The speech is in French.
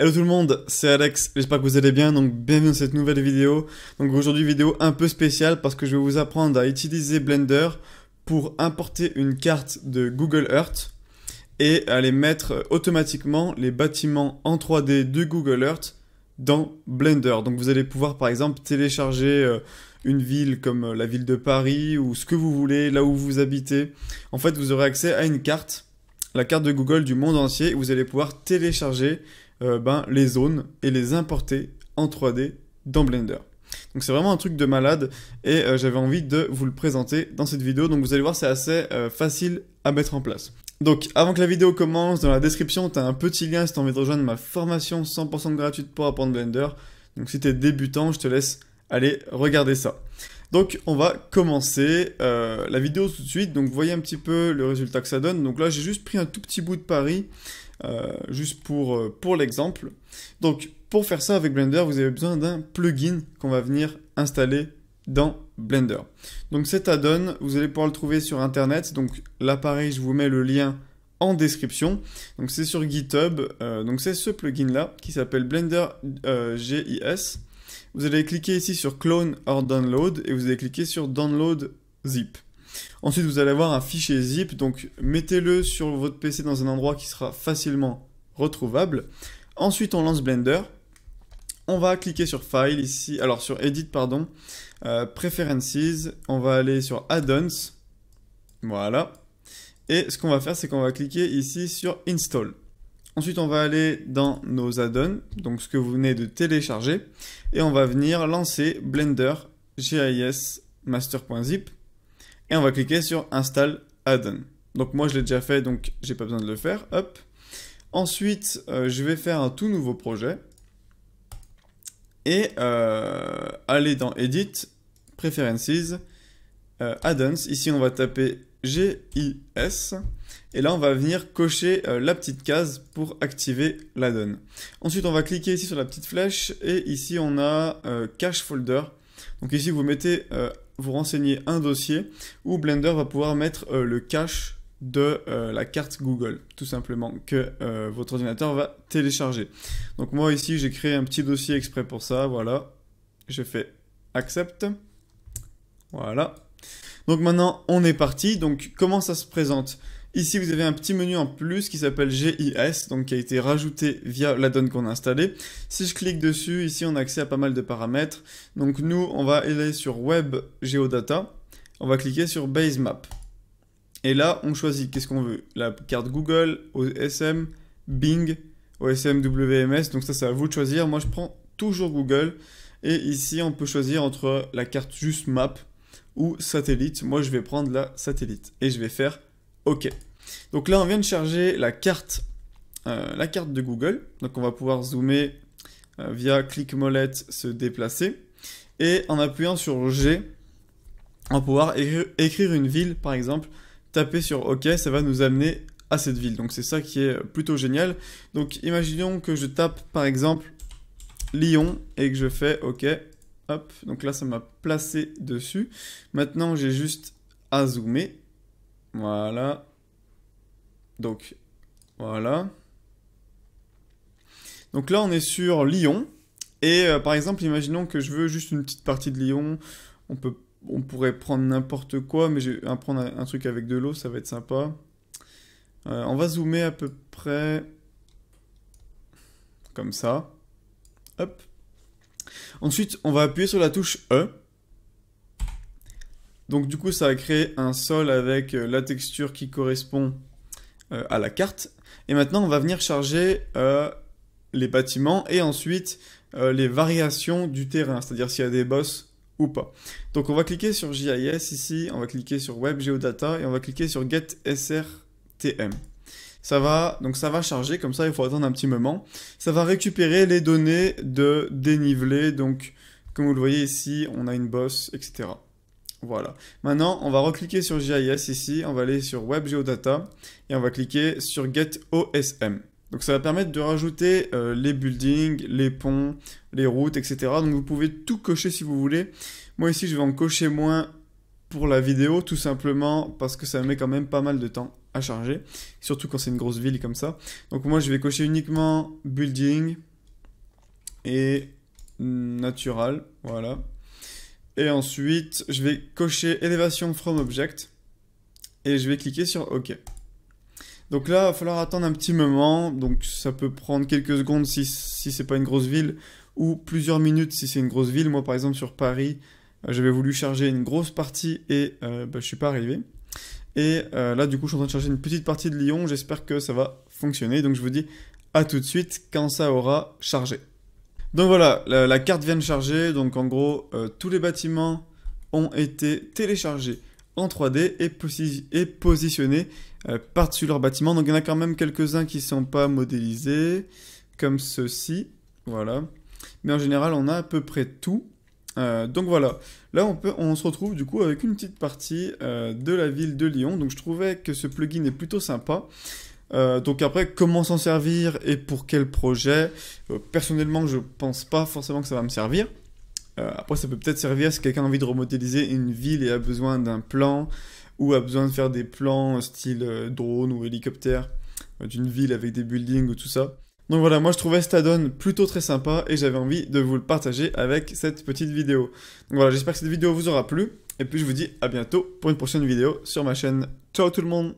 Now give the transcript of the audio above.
Hello tout le monde, c'est Alex, j'espère que vous allez bien, donc bienvenue dans cette nouvelle vidéo. Donc aujourd'hui vidéo un peu spéciale parce que je vais vous apprendre à utiliser Blender pour importer une carte de Google Earth et aller mettre automatiquement les bâtiments en 3D de Google Earth dans Blender. Donc vous allez pouvoir par exemple télécharger euh, une ville comme euh, la ville de Paris ou ce que vous voulez, là où vous habitez. En fait vous aurez accès à une carte, la carte de Google du monde entier, vous allez pouvoir télécharger euh, ben, les zones et les importer en 3D dans Blender. Donc c'est vraiment un truc de malade et euh, j'avais envie de vous le présenter dans cette vidéo. Donc vous allez voir, c'est assez euh, facile à mettre en place. Donc avant que la vidéo commence, dans la description, tu as un petit lien si tu as envie de rejoindre ma formation 100% gratuite pour apprendre Blender. Donc si tu es débutant, je te laisse aller regarder ça. Donc on va commencer la vidéo tout de suite. Donc vous voyez un petit peu le résultat que ça donne. Donc là j'ai juste pris un tout petit bout de Paris euh, juste euh, pour, l'exemple. Donc pour faire ça avec Blender, vous avez besoin d'un plugin qu'on va venir installer dans Blender. Donc cet add-on, vous allez pouvoir le trouver sur Internet. Donc l'appareil, je vous mets le lien en description. Donc c'est sur GitHub. Euh, donc c'est ce plugin-là qui s'appelle Blender GIS. Vous allez cliquer ici sur Clone or Download et vous allez cliquer sur Download Zip. Ensuite, vous allez avoir un fichier zip, donc mettez-le sur votre PC dans un endroit qui sera facilement retrouvable. Ensuite, on lance Blender. On va cliquer sur File ici, alors sur Edit, pardon, euh, Preferences, on va aller sur Add-ons, voilà. Et ce qu'on va faire, c'est qu'on va cliquer ici sur Install. Ensuite, on va aller dans nos add-ons, donc ce que vous venez de télécharger, et on va venir lancer Blender GIS Master.zip. Et on va cliquer sur Install Add-on. Donc moi je l'ai déjà fait, donc j'ai pas besoin de le faire. Hop. Ensuite, euh, je vais faire un tout nouveau projet et euh, aller dans Edit, Preferences, euh, Add-ons. Ici, on va taper GIS et là, on va venir cocher la petite case pour activer l'add-on. Ensuite, on va cliquer ici sur la petite flèche et ici, on a Cache Folder donc ici, vous mettez, euh, vous renseignez un dossier où Blender va pouvoir mettre euh, le cache de euh, la carte Google, tout simplement, que votre ordinateur va télécharger. Donc moi ici, j'ai créé un petit dossier exprès pour ça, voilà. J'ai fait accept. Voilà. Donc maintenant, on est parti. Donc comment ça se présente Ici, vous avez un petit menu en plus qui s'appelle GIS, donc qui a été rajouté via donne qu'on a installé. Si je clique dessus, ici, on a accès à pas mal de paramètres. Donc nous, on va aller sur Web Geodata. On va cliquer sur Base Map. Et là, on choisit qu'est-ce qu'on veut. La carte Google, OSM, Bing, OSM, WMS. Donc ça, c'est à vous de choisir. Moi, je prends toujours Google. Et ici, on peut choisir entre la carte juste map ou satellite. Moi, je vais prendre la satellite et je vais faire OK. Donc là, on vient de charger la carte, euh, la carte de Google. Donc on va pouvoir zoomer euh, via clic molette, se déplacer. Et en appuyant sur G, on va pouvoir écrire, une ville, par exemple. Taper sur OK, ça va nous amener à cette ville. Donc c'est ça qui est euh, plutôt génial. Donc imaginons que je tape par exemple Lyon et que je fais OK. Hop, donc là ça m'a placé dessus. Maintenant j'ai juste à zoomer. Voilà, donc, voilà. Donc là, on est sur Lyon. Et euh, par exemple, imaginons que je veux juste une petite partie de Lyon. On, peut, on pourrait prendre n'importe quoi, mais je vais prendre un, truc avec de l'eau, ça va être sympa. Euh, on va zoomer à peu près comme ça. Hop. Ensuite, on va appuyer sur la touche E. Donc du coup, ça va créer un sol avec euh, la texture qui correspond euh, à la carte. Et maintenant, on va venir charger euh, les bâtiments et ensuite euh, les variations du terrain, c'est-à-dire s'il y a des boss ou pas. Donc on va cliquer sur GIS ici, on va cliquer sur Web Geodata et on va cliquer sur Get SRTM. Ça va, donc ça va charger, comme ça il faut attendre un petit moment. Ça va récupérer les données de dénivelé, donc comme vous le voyez ici, on a une bosse, etc. Voilà. Maintenant, on va recliquer sur GIS ici, on va aller sur Web Geodata et on va cliquer sur Get OSM. Donc ça va permettre de rajouter euh, les buildings, les ponts, les routes, etc. Donc vous pouvez tout cocher si vous voulez. Moi ici, je vais en cocher moins pour la vidéo, tout simplement parce que ça met quand même pas mal de temps à charger, surtout quand c'est une grosse ville comme ça. Donc moi, je vais cocher uniquement building et natural, voilà. Et ensuite, je vais cocher Elevation from Object. Et je vais cliquer sur OK. Donc là, il va falloir attendre un petit moment. Donc ça peut prendre quelques secondes si, si c'est pas une grosse ville. Ou plusieurs minutes si c'est une grosse ville. Moi, par exemple, sur Paris, euh, j'avais voulu charger une grosse partie et je euh, ne bah, je suis pas arrivé. Et euh, là, du coup, je suis en train de charger une petite partie de Lyon. J'espère que ça va fonctionner. Donc je vous dis à tout de suite quand ça aura chargé. Donc voilà, la, carte vient de charger. Donc en gros, euh, tous les bâtiments ont été téléchargés en 3D et, positionnés euh, par-dessus leur bâtiment. Donc il y en a quand même quelques-uns qui ne sont pas modélisés, comme ceci. Voilà. Mais en général, on a à peu près tout. Euh, donc voilà, là on, peut, on se retrouve du coup avec une petite partie de la ville de Lyon. Donc je trouvais que ce plugin est plutôt sympa. Euh, donc après, comment s'en servir et pour quel projet euh, Personnellement, je pense pas forcément que ça va me servir. Euh, après, ça peut peut-être servir si quelqu'un a envie de remodéliser une ville et a besoin d'un plan ou a besoin de faire des plans style drone ou hélicoptère d'une ville avec des buildings ou tout ça. Donc voilà, moi je trouvais cet add plutôt très sympa et j'avais envie de vous le partager avec cette petite vidéo. Donc voilà, j'espère que cette vidéo vous aura plu et puis je vous dis à bientôt pour une prochaine vidéo sur ma chaîne. Ciao tout le monde